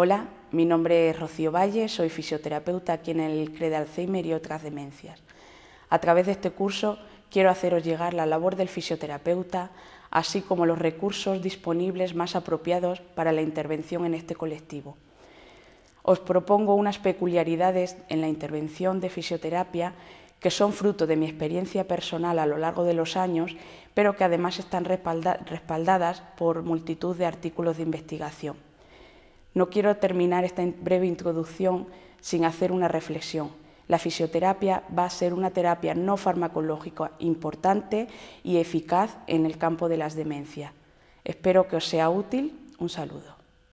Hola, mi nombre es Rocío Valle, soy fisioterapeuta aquí en el CRE de Alzheimer y otras demencias. A través de este curso quiero haceros llegar la labor del fisioterapeuta, así como los recursos disponibles más apropiados para la intervención en este colectivo. Os propongo unas peculiaridades en la intervención de fisioterapia que son fruto de mi experiencia personal a lo largo de los años, pero que además están respaldadas por multitud de artículos de investigación. No quiero terminar esta breve introducción sin hacer una reflexión. La fisioterapia va a ser una terapia no farmacológica importante y eficaz en el campo de las demencias. Espero que os sea útil. Un saludo.